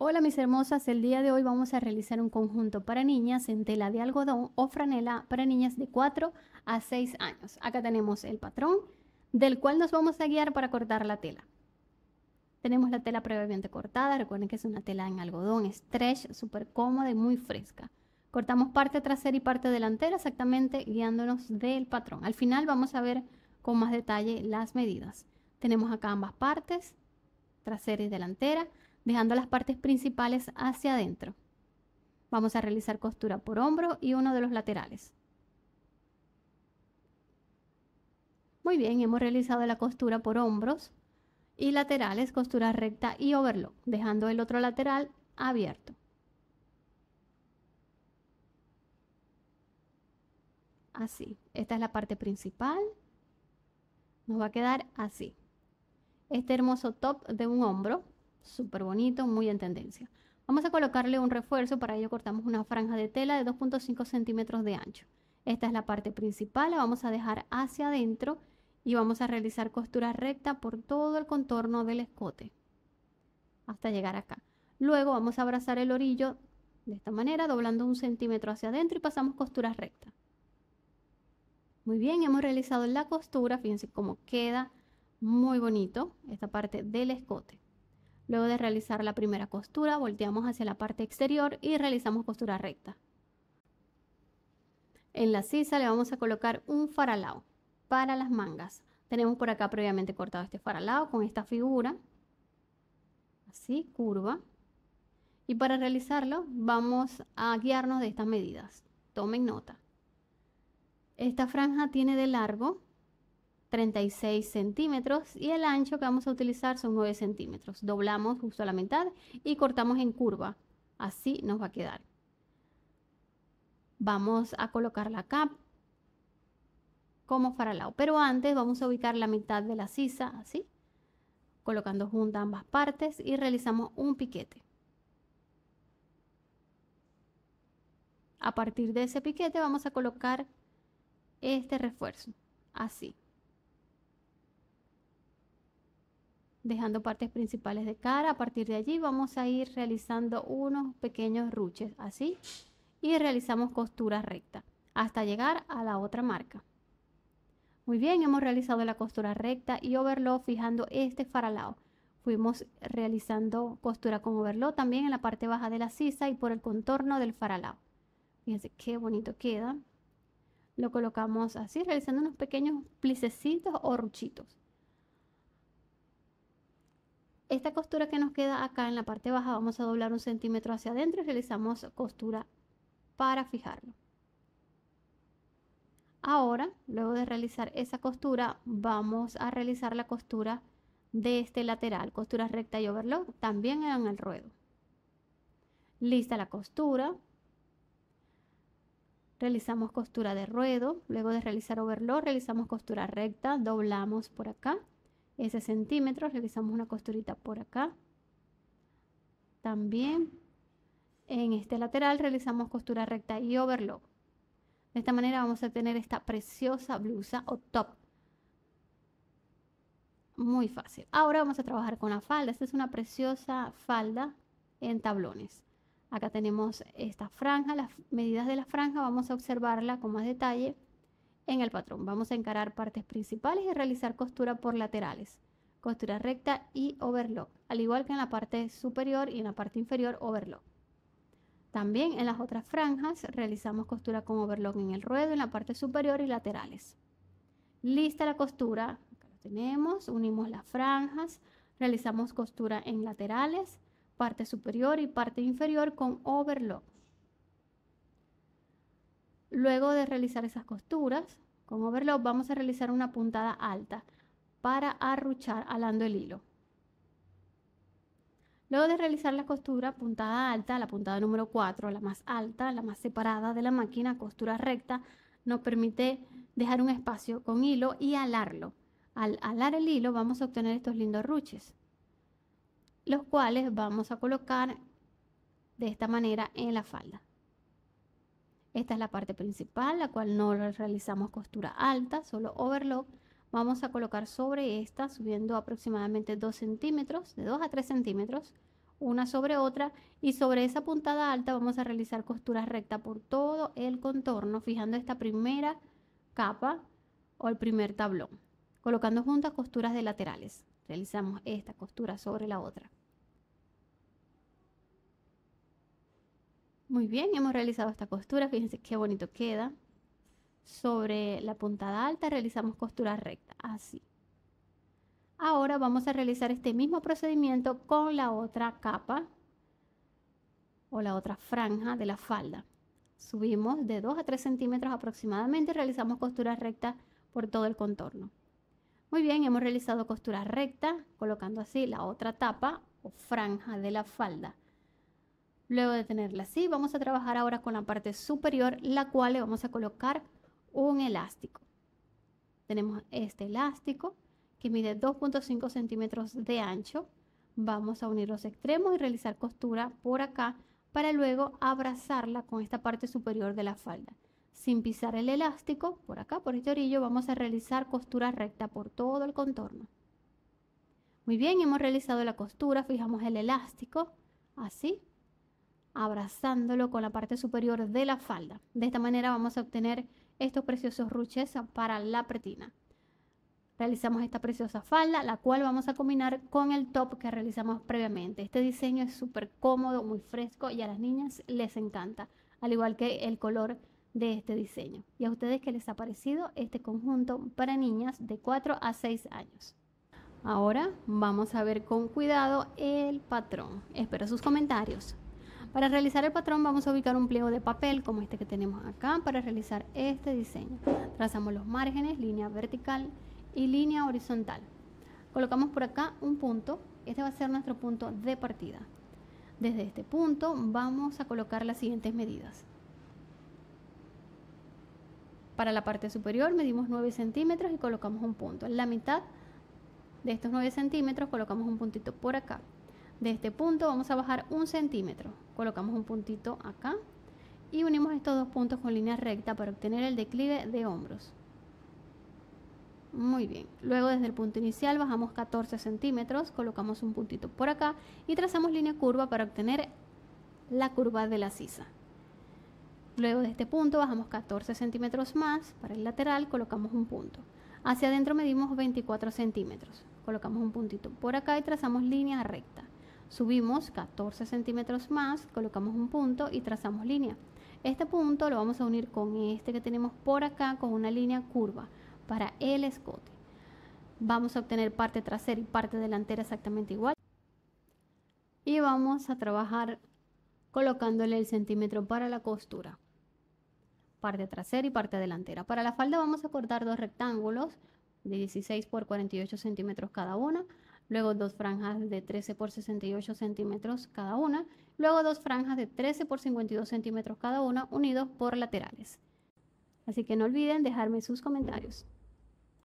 Hola mis hermosas, el día de hoy vamos a realizar un conjunto para niñas en tela de algodón o franela para niñas de 4 a 6 años. Acá tenemos el patrón del cual nos vamos a guiar para cortar la tela. Tenemos la tela previamente cortada, recuerden que es una tela en algodón stretch, súper cómoda y muy fresca. Cortamos parte trasera y parte delantera exactamente guiándonos del patrón. Al final vamos a ver con más detalle las medidas. Tenemos acá ambas partes, trasera y delantera dejando las partes principales hacia adentro. Vamos a realizar costura por hombro y uno de los laterales. Muy bien, hemos realizado la costura por hombros y laterales, costura recta y overlock, dejando el otro lateral abierto. Así, esta es la parte principal. Nos va a quedar así. Este hermoso top de un hombro súper bonito, muy en tendencia. Vamos a colocarle un refuerzo, para ello cortamos una franja de tela de 2.5 centímetros de ancho. Esta es la parte principal, la vamos a dejar hacia adentro y vamos a realizar costura recta por todo el contorno del escote hasta llegar acá. Luego vamos a abrazar el orillo de esta manera, doblando un centímetro hacia adentro y pasamos costura recta. Muy bien, hemos realizado la costura, fíjense cómo queda muy bonito esta parte del escote. Luego de realizar la primera costura, volteamos hacia la parte exterior y realizamos costura recta. En la sisa le vamos a colocar un faralao para las mangas. Tenemos por acá previamente cortado este faralao con esta figura, así, curva. Y para realizarlo vamos a guiarnos de estas medidas. Tomen nota. Esta franja tiene de largo 36 centímetros y el ancho que vamos a utilizar son 9 centímetros. Doblamos justo a la mitad y cortamos en curva. Así nos va a quedar. Vamos a colocar la cap como lado Pero antes vamos a ubicar la mitad de la sisa, así, colocando juntas ambas partes y realizamos un piquete. A partir de ese piquete vamos a colocar este refuerzo, así. dejando partes principales de cara. A partir de allí vamos a ir realizando unos pequeños ruches, así, y realizamos costura recta hasta llegar a la otra marca. Muy bien, hemos realizado la costura recta y overlock fijando este faralao. Fuimos realizando costura con overlock también en la parte baja de la sisa y por el contorno del faralao. Fíjense qué bonito queda. Lo colocamos así, realizando unos pequeños plicecitos o ruchitos. Esta costura que nos queda acá en la parte baja vamos a doblar un centímetro hacia adentro y realizamos costura para fijarlo. Ahora, luego de realizar esa costura, vamos a realizar la costura de este lateral, costura recta y overlock, también en el ruedo. Lista la costura. Realizamos costura de ruedo, luego de realizar overlock realizamos costura recta, doblamos por acá ese centímetro realizamos una costurita por acá también en este lateral realizamos costura recta y overlock de esta manera vamos a tener esta preciosa blusa o top muy fácil ahora vamos a trabajar con la falda esta es una preciosa falda en tablones acá tenemos esta franja las medidas de la franja vamos a observarla con más detalle en el patrón. Vamos a encarar partes principales y realizar costura por laterales, costura recta y overlock, al igual que en la parte superior y en la parte inferior overlock. También en las otras franjas realizamos costura con overlock en el ruedo, en la parte superior y laterales. Lista la costura, tenemos, unimos las franjas, realizamos costura en laterales, parte superior y parte inferior con overlock. Luego de realizar esas costuras, con overlock vamos a realizar una puntada alta para arruchar alando el hilo. Luego de realizar la costura puntada alta, la puntada número 4, la más alta, la más separada de la máquina, costura recta, nos permite dejar un espacio con hilo y alarlo. Al alar el hilo vamos a obtener estos lindos ruches, los cuales vamos a colocar de esta manera en la falda. Esta es la parte principal, la cual no realizamos costura alta, solo overlock. Vamos a colocar sobre esta, subiendo aproximadamente 2 centímetros, de 2 a 3 centímetros, una sobre otra. Y sobre esa puntada alta vamos a realizar costura recta por todo el contorno, fijando esta primera capa o el primer tablón, colocando juntas costuras de laterales. Realizamos esta costura sobre la otra. Muy bien, hemos realizado esta costura, fíjense qué bonito queda. Sobre la puntada alta realizamos costura recta, así. Ahora vamos a realizar este mismo procedimiento con la otra capa o la otra franja de la falda. Subimos de 2 a 3 centímetros aproximadamente y realizamos costura recta por todo el contorno. Muy bien, hemos realizado costura recta colocando así la otra tapa o franja de la falda. Luego de tenerla así, vamos a trabajar ahora con la parte superior, la cual le vamos a colocar un elástico. Tenemos este elástico que mide 2.5 centímetros de ancho. Vamos a unir los extremos y realizar costura por acá para luego abrazarla con esta parte superior de la falda. Sin pisar el elástico, por acá, por este orillo, vamos a realizar costura recta por todo el contorno. Muy bien, hemos realizado la costura, fijamos el elástico, así, abrazándolo con la parte superior de la falda. De esta manera vamos a obtener estos preciosos ruches para la pretina. Realizamos esta preciosa falda, la cual vamos a combinar con el top que realizamos previamente. Este diseño es súper cómodo, muy fresco y a las niñas les encanta, al igual que el color de este diseño. ¿Y a ustedes qué les ha parecido este conjunto para niñas de 4 a 6 años? Ahora vamos a ver con cuidado el patrón. Espero sus comentarios. Para realizar el patrón vamos a ubicar un pliego de papel como este que tenemos acá para realizar este diseño. Trazamos los márgenes, línea vertical y línea horizontal. Colocamos por acá un punto, este va a ser nuestro punto de partida. Desde este punto vamos a colocar las siguientes medidas. Para la parte superior medimos 9 centímetros y colocamos un punto. En la mitad de estos 9 centímetros colocamos un puntito por acá. De este punto vamos a bajar un centímetro colocamos un puntito acá y unimos estos dos puntos con línea recta para obtener el declive de hombros. Muy bien, luego desde el punto inicial bajamos 14 centímetros, colocamos un puntito por acá y trazamos línea curva para obtener la curva de la sisa. Luego de este punto bajamos 14 centímetros más, para el lateral colocamos un punto. Hacia adentro medimos 24 centímetros, colocamos un puntito por acá y trazamos línea recta. Subimos 14 centímetros más, colocamos un punto y trazamos línea. Este punto lo vamos a unir con este que tenemos por acá con una línea curva para el escote. Vamos a obtener parte trasera y parte delantera exactamente igual. Y vamos a trabajar colocándole el centímetro para la costura. Parte trasera y parte delantera. Para la falda vamos a cortar dos rectángulos de 16 por 48 centímetros cada uno luego dos franjas de 13 por 68 centímetros cada una, luego dos franjas de 13 por 52 centímetros cada una unidos por laterales. Así que no olviden dejarme sus comentarios.